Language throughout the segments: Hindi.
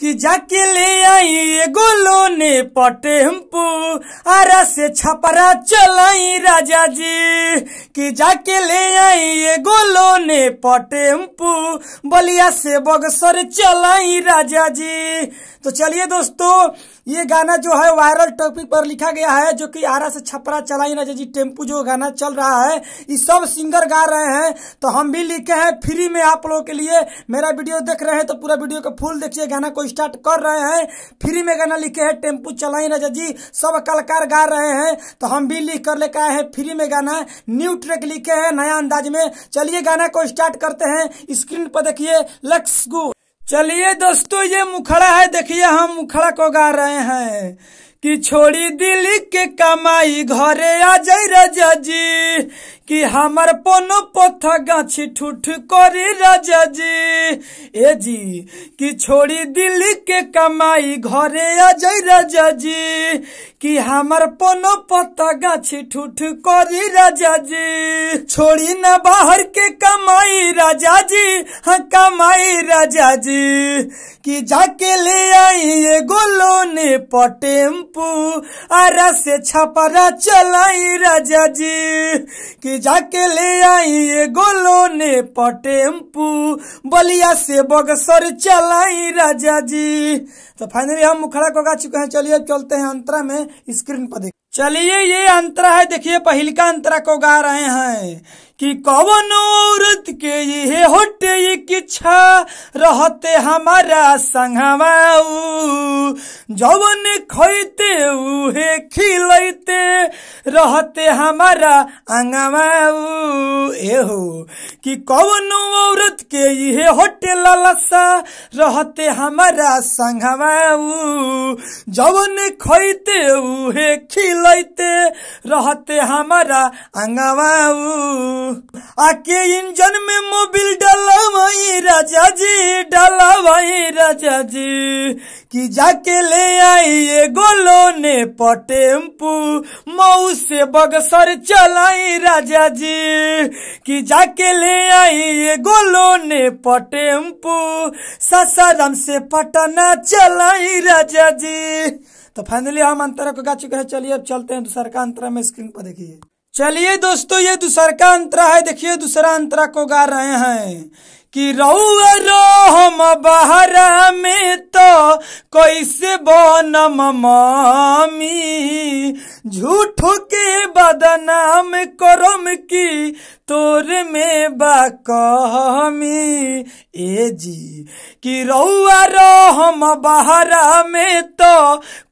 कि जाके ले आई एगो लोने हम्पू आरा से छपरा चलाई राजा जी कि जाके ले आई एगो लोने पटेम्पू बलिया से बगसर चलाई राजा जी तो चलिए दोस्तों ये गाना जो है वायरल टॉपिक पर लिखा गया है जो कि आरा से छपरा चलाई राजा जी टेम्पू जो गाना चल रहा है ये सब सिंगर गा रहे हैं तो हम भी लिखे हैं फ्री में आप लोगों के लिए मेरा वीडियो देख रहे हैं तो पूरा वीडियो का फुल देखिए गाना कोई स्टार्ट कर रहे हैं फ्री में गाना लिखे हैं टेम्पू चलाई राजा जी सब कलाकार गा रहे हैं तो हम भी लिख कर लेकर आए हैं फ्री में गाना न्यू ट्रैक लिखे हैं नया अंदाज में चलिए गाना को स्टार्ट करते हैं स्क्रीन पर देखिए लक्स गु चलिए दोस्तों ये मुखड़ा है देखिए हम मुखड़ा को गा रहे हैं कि छोड़ी दिली के कमाई घरे आ जाई राजा जी कि हमार पनो पथा गाछी ठूठ करी राजा जी ए जी कि छोड़ी दिली के कमाई घरे आ जाई राजा जी कि हमार पनो पत्ता गाँछी ठूठ करी राजा जी छोड़ी न बाहर के कमाई राजा जी हाँ कमाई राजा जी कि जाके ले आई ये गोलो ने पटेम्पू आरा से छपरा चलाई राजा जी के जाके ले आई ये गोलो ने पटेम्पू बलिया से बगसर चलाई राजा जी तो फाइनली हम मुखड़ा को गा चुके हैं चलिए चलते हैं अंतरा में स्क्रीन पर देख चलिए ये अंतरा है देखिए पहल का अंतरा को गा रहे हैं कि कवन औरत के ये होते ये किच्छा रहते हमारा संगवाऊ जवन खैते उहे खिलैते रहते हमारा अंगवा एहो कि कौन औरत के ये होटे ललसा रहते हमारा संगवा जवन खैते उहे खिलैते रहते हमारा अंगवा आके इंजन में मोबिल डाला राजा जी डाल राजा जी कि जाके ले आइए गोलो ने पटेम्पू मऊ से बगसर चलाई राजा जी कि जाके ले आइए गोलो ने पटेम्पू ससाराम से पटना चलाई राजा जी तो फाइनली हम अंतरा को गा चुके हैं चलिए अब चलते हैं दूसरा का अंतरा में स्क्रीन पर देखिए चलिए दोस्तों ये दूसर का अंतरा है देखिए दूसरा अंतरा को गा रहे हैं कि रऊ रो हम मामी झूठ के बदनाम करम की तोर में बकमी ए जी कि रउआ रहम बहरा में तो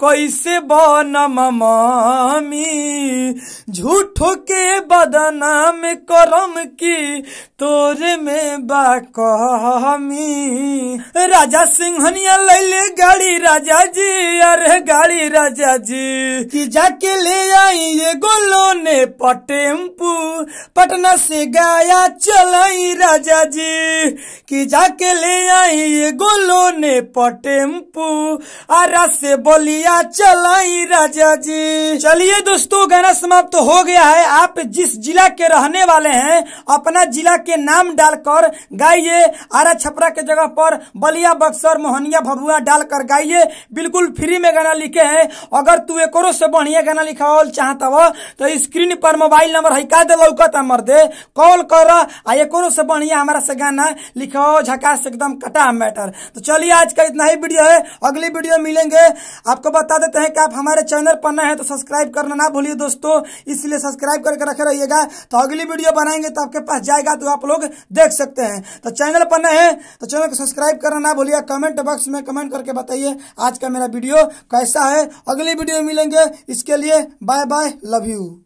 कैसे बनम मामी झूठ के बदनाम करम की तोर में बकमी राजा सिंहनिया ले गाड़ी राजा जी अरे गाड़ी राजा जी कि जाके ले आई ये गोलो ने पटेम्पू पटना से गाया चलाई राजा जी कि जाके ले आई गोलो ने पटेम्पू आरा से बोलिया चलाई राजा जी चलिए दोस्तों गाना समाप्त तो हो गया है आप जिस जिला के रहने वाले हैं अपना जिला के नाम डालकर गाइए आरा छपरा के जगह पर बलिया बक्सर मोहनिया भभुआ डालकर गाइए बिल्कुल फ्री में गाना लिखे है अगर तू एक से बढ़िया गाना लिखा चाहता हो तो स्क्रीन पर मोबाइल नंबर है का तो दे लौकता दे कॉल कर आ एक से बढ़िया हमारा से गाना लिखो झकास एकदम कटा मैटर तो चलिए आज का इतना ही वीडियो है अगली वीडियो मिलेंगे आपको बता देते हैं कि आप हमारे चैनल पर नए हैं तो सब्सक्राइब करना ना भूलिए दोस्तों इसलिए सब्सक्राइब करके रखे रहिएगा तो अगली वीडियो बनाएंगे तो आपके पास जाएगा तो आप लोग देख सकते हैं तो चैनल पर नए हैं तो चैनल को सब्सक्राइब करना ना भूलिए कमेंट बॉक्स में कमेंट करके बताइए आज का मेरा वीडियो कैसा है अगली वीडियो मिलेंगे इसके लिए बाय बाय लव यू